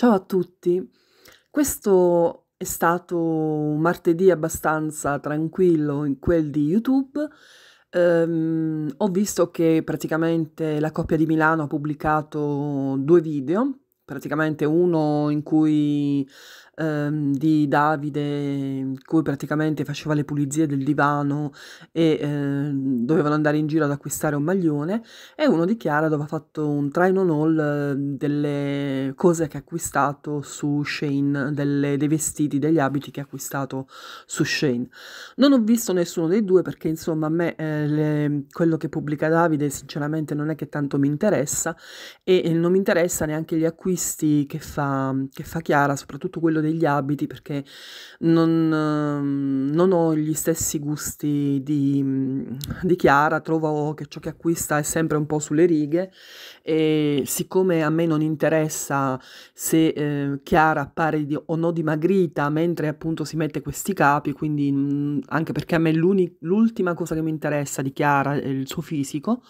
Ciao a tutti, questo è stato un martedì abbastanza tranquillo in quel di YouTube. Um, ho visto che praticamente la coppia di Milano ha pubblicato due video, praticamente uno in cui ehm, di Davide, cui praticamente faceva le pulizie del divano e eh, dovevano andare in giro ad acquistare un maglione, e uno di Chiara dove ha fatto un try on all ehm, delle cose che ha acquistato su Shane, delle, dei vestiti, degli abiti che ha acquistato su Shane. Non ho visto nessuno dei due perché insomma a me eh, le, quello che pubblica Davide sinceramente non è che tanto mi interessa e, e non mi interessa neanche gli acquisti che fa, che fa Chiara, soprattutto quello dei degli abiti perché non, ehm, non ho gli stessi gusti di, mhmm, di, Chiara, trovo che ciò che acquista è sempre un po' sulle righe e siccome a me non interessa se eh, Chiara appare di, o no dimagrita mentre appunto si mette questi capi, quindi mhmm, anche perché a me l'ultima cosa che mi interessa di Chiara è il suo fisico,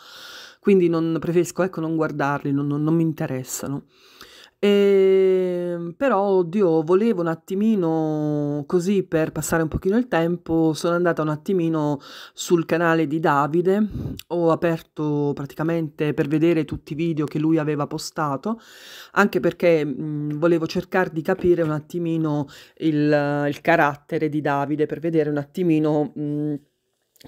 quindi non preferisco ecco, non guardarli, non, non, non mi interessano. E, ehm, però, oddio, volevo un attimino così per passare un pochino il tempo. Sono andata un attimino sul canale di Davide, ho aperto praticamente per vedere tutti i video che lui aveva postato, anche perché mh, mhmm, volevo cercare di capire un attimino il, il, carattere di Davide per vedere un attimino. Mh, mhmm,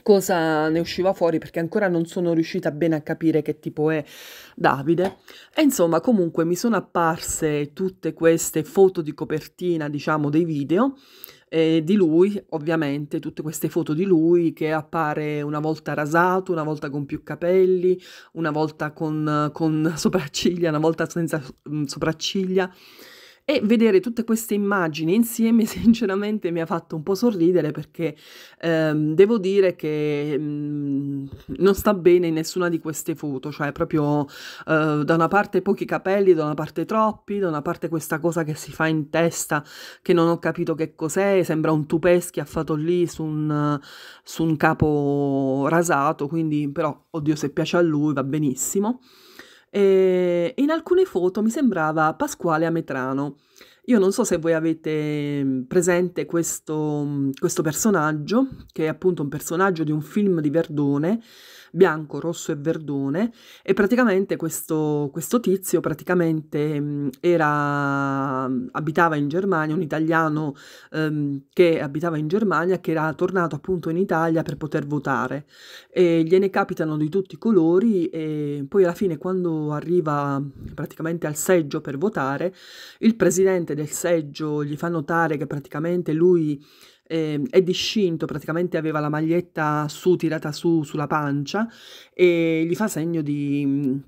cosa ne usciva fuori perché ancora non sono riuscita bene a capire che tipo è Davide e insomma comunque mi sono apparse tutte queste foto di copertina diciamo dei video e di lui ovviamente tutte queste foto di lui che appare una volta rasato una volta con più capelli una volta con, con sopracciglia una volta senza mh, mm, sopracciglia e vedere tutte queste immagini insieme sinceramente mi ha fatto un po' sorridere perché ehm, devo dire che mh, mm, non sta bene in nessuna di queste foto, cioè proprio eh, da una parte pochi capelli, da una parte troppi, da una parte questa cosa che si fa in testa che non ho capito che cos'è, sembra un tupè schiaffato lì su un, su un capo rasato, quindi però oddio se piace a lui va benissimo e in alcune foto mi sembrava Pasquale Ametrano. Io non so se voi avete mm, presente questo, mm, questo personaggio, che è appunto un personaggio di un film di Verdone, bianco, rosso e verdone, e praticamente questo, questo tizio praticamente mm, era, abitava in Germania, un italiano ehm, che abitava in Germania, che era tornato appunto in Italia per poter votare. E gliene capitano di tutti i colori e poi alla fine quando arriva praticamente al seggio per votare, il presidente del seggio gli fa notare che praticamente lui eh, è discinto, praticamente aveva la maglietta su tirata su sulla pancia e gli fa segno di mhmm,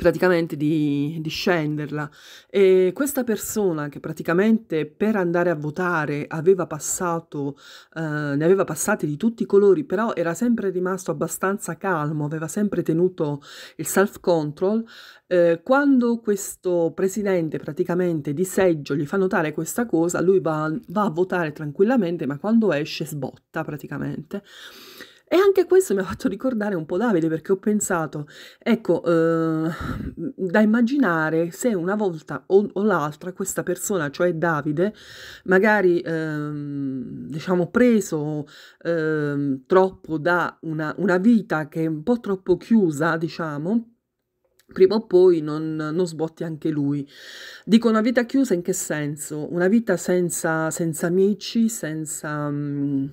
praticamente di, di, scenderla. E questa persona che praticamente per andare a votare aveva passato, eh, ne aveva passate di tutti i colori, però era sempre rimasto abbastanza calmo, aveva sempre tenuto il self-control. Eh, quando questo presidente praticamente di seggio gli fa notare questa cosa, lui va, va a votare tranquillamente, ma quando esce sbotta praticamente. E anche questo mi ha fatto ricordare un po' Davide perché ho pensato, ecco, eh, da immaginare se una volta o, o l'altra questa persona, cioè Davide, magari eh, diciamo preso eh, troppo da una, una vita che è un po' troppo chiusa, diciamo, prima o poi non, non, sbotti anche lui. Dico una vita chiusa in che senso? Una vita senza, senza amici, senza... Um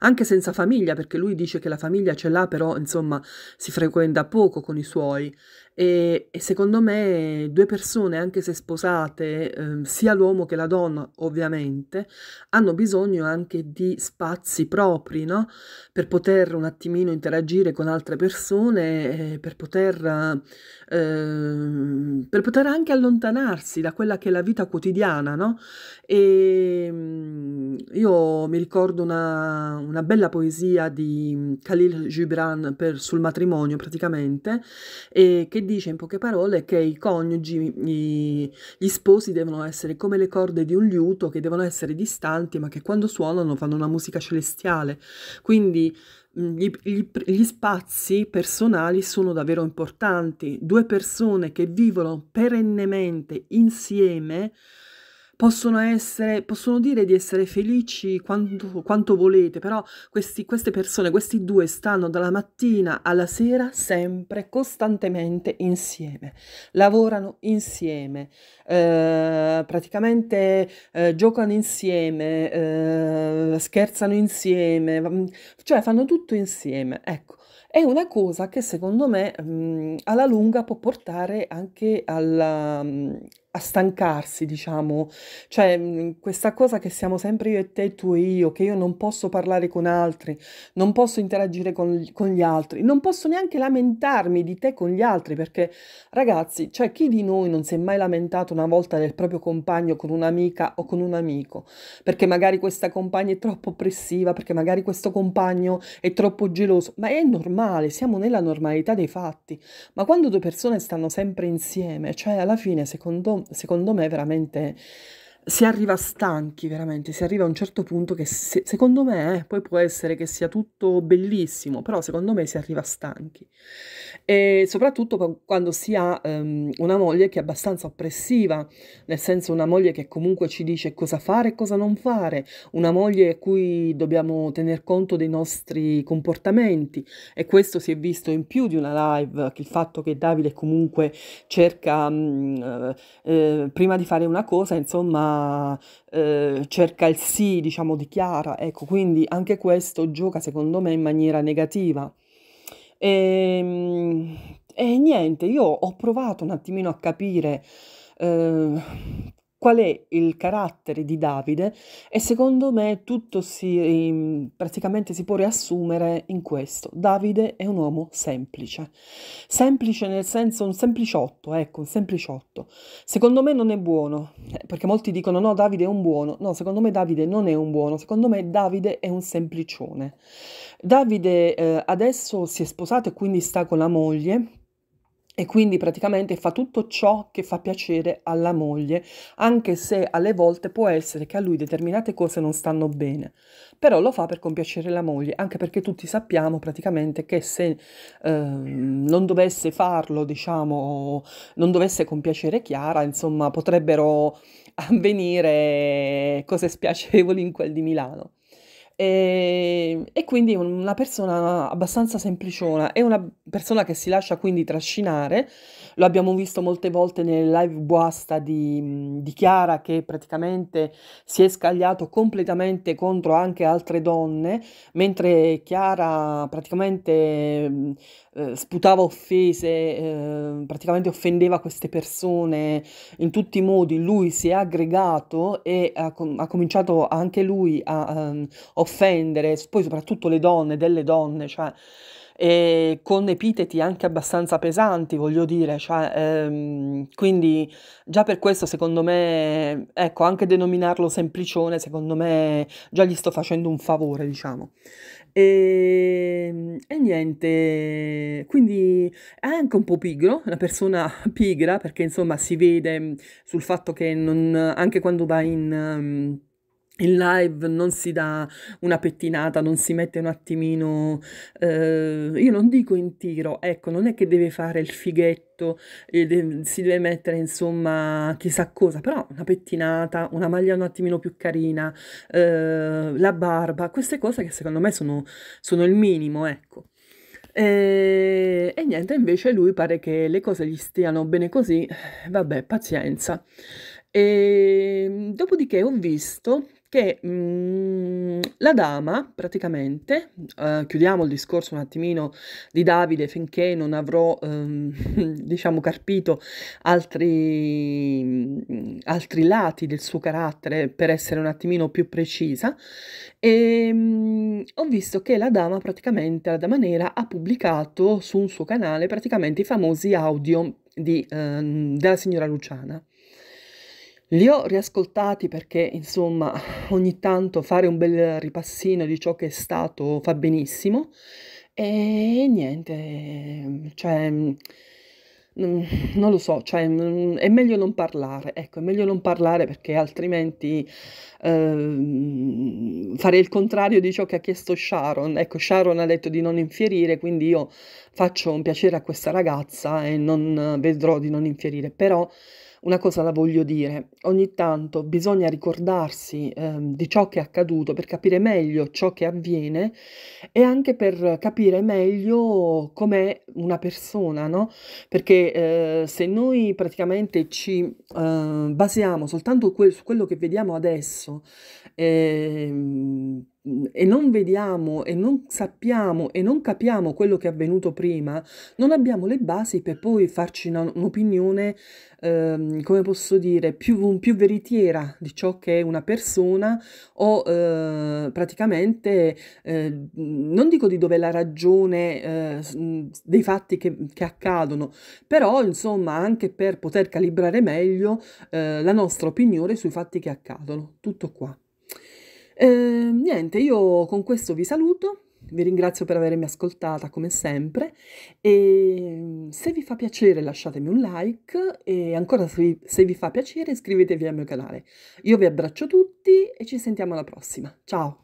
anche senza famiglia, perché lui dice che la famiglia ce l'ha, però insomma si frequenta poco con i suoi e, e, secondo me due persone, anche se sposate, eh, sia l'uomo che la donna ovviamente, hanno bisogno anche di spazi propri, no? Per poter un attimino interagire con altre persone, eh, per, poter, eh, per poter anche allontanarsi da quella che è la vita quotidiana, no? E mm, io mi ricordo una, una bella poesia di Khalil Gibran per, sul matrimonio praticamente, che dice in poche parole che i coniugi, gli, gli sposi devono essere come le corde di un liuto, che devono essere distanti, ma che quando suonano fanno una musica celestiale. Quindi mm, gli, gli, gli, spazi personali sono davvero importanti. Due persone che vivono perennemente insieme possono, essere, possono dire di essere felici quanto, quanto volete, però questi, queste persone, questi due stanno dalla mattina alla sera sempre, costantemente insieme, lavorano insieme, eh, praticamente eh, giocano insieme, eh, scherzano insieme, mm, cioè fanno tutto insieme, ecco. È una cosa che secondo me mh, mm, alla lunga può portare anche alla, mm, a stancarsi, diciamo, cioè mm, questa cosa che siamo sempre io e te, tu e io, che io non posso parlare con altri, non posso interagire con, con gli altri, non posso neanche lamentarmi di te con gli altri, perché ragazzi, cioè chi di noi non si è mai lamentato una volta del proprio compagno con un'amica o con un amico, perché magari questa compagna è troppo oppressiva, perché magari questo compagno è troppo geloso, ma è normale, siamo nella normalità dei fatti, ma quando due persone stanno sempre insieme, cioè alla fine secondo me, secondo me veramente si arriva stanchi veramente, si arriva a un certo punto che se, secondo me, eh, poi può essere che sia tutto bellissimo, però secondo me si arriva stanchi. E soprattutto quando si ha um, una moglie che è abbastanza oppressiva, nel senso una moglie che comunque ci dice cosa fare e cosa non fare, una moglie a cui dobbiamo tener conto dei nostri comportamenti e questo si è visto in più di una live, il fatto che Davide comunque cerca um, eh, prima di fare una cosa, insomma, eh, cerca il sì, diciamo, di Chiara, ecco, quindi anche questo gioca secondo me in maniera negativa. E, ehm, e niente, io ho provato un attimino a capire eh, qual è il carattere di Davide e secondo me tutto si, ehm, praticamente si può riassumere in questo. Davide è un uomo semplice, semplice nel senso un sempliciotto, ecco, un sempliciotto. Secondo me non è buono, eh, perché molti dicono no, Davide è un buono, no, secondo me Davide non è un buono, secondo me Davide è un semplicione. Davide eh, adesso si è sposato e quindi sta con la moglie e quindi praticamente fa tutto ciò che fa piacere alla moglie, anche se alle volte può essere che a lui determinate cose non stanno bene, però lo fa per compiacere la moglie, anche perché tutti sappiamo praticamente che se eh, non dovesse farlo, diciamo, non dovesse compiacere Chiara, insomma, potrebbero avvenire cose spiacevoli in quel di Milano. E, ehm, e quindi una persona abbastanza sempliciona, è una persona che si lascia quindi trascinare, lo abbiamo visto molte volte nel live guasta di, di Chiara che praticamente si è scagliato completamente contro anche altre donne, mentre Chiara praticamente eh, sputava offese, eh, praticamente offendeva queste persone in tutti i modi, lui si è aggregato e ha, com- ha cominciato anche lui a, a, ehm, a offendere, poi soprattutto le donne, delle donne, cioè, e eh, con epiteti anche abbastanza pesanti, voglio dire, cioè, ehm, quindi già per questo secondo me, ecco, anche denominarlo semplicione, secondo me già gli sto facendo un favore, diciamo. E, ehm, e niente, quindi è anche un po' pigro, una persona pigra, perché insomma si vede sul fatto che non, anche quando va in... Um, in live non si dà una pettinata, non si mette un attimino, eh, io non dico in tiro, ecco, non è che deve fare il fighetto, eh, si deve mettere insomma chissà cosa, però una pettinata, una maglia un attimino più carina, eh, la barba, queste cose che secondo me sono, sono il minimo, ecco. E, eh, e, niente, invece lui pare che le cose gli stiano bene così, vabbè, pazienza. E, ehm, dopodiché ho visto che mh, mm, la dama praticamente, eh, chiudiamo il discorso un attimino di Davide finché non avrò ehm, diciamo carpito altri, mm, altri, lati del suo carattere per essere un attimino più precisa, e, mh, mm, ho visto che la dama praticamente, la dama nera, ha pubblicato su un suo canale praticamente i famosi audio di, ehm, della signora Luciana. Li ho riascoltati perché, insomma, ogni tanto fare un bel ripassino di ciò che è stato fa benissimo. E niente, cioè, mm, non lo so, cioè, mm, è meglio non parlare, ecco, è meglio non parlare perché altrimenti eh, farei il contrario di ciò che ha chiesto Sharon. Ecco, Sharon ha detto di non infierire, quindi io faccio un piacere a questa ragazza e non vedrò di non infierire, però una cosa la voglio dire, ogni tanto bisogna ricordarsi eh, di ciò che è accaduto per capire meglio ciò che avviene e anche per capire meglio com'è una persona, no? Perché eh, se noi praticamente ci eh, basiamo soltanto que- su quello che vediamo adesso eh, e non vediamo e non sappiamo e non capiamo quello che è avvenuto prima, non abbiamo le basi per poi farci una, un'opinione, ehm, come posso dire, più, più, veritiera di ciò che è una persona o eh, praticamente, eh, non dico di dove è la ragione eh, mm, dei fatti che, che, accadono, però insomma anche per poter calibrare meglio eh, la nostra opinione sui fatti che accadono. Tutto qua. Eh, niente, io con questo vi saluto. Vi ringrazio per avermi ascoltata come sempre e mm, se vi fa piacere lasciatemi un like e ancora se vi, se vi fa piacere iscrivetevi al mio canale. Io vi abbraccio tutti e ci sentiamo alla prossima. Ciao!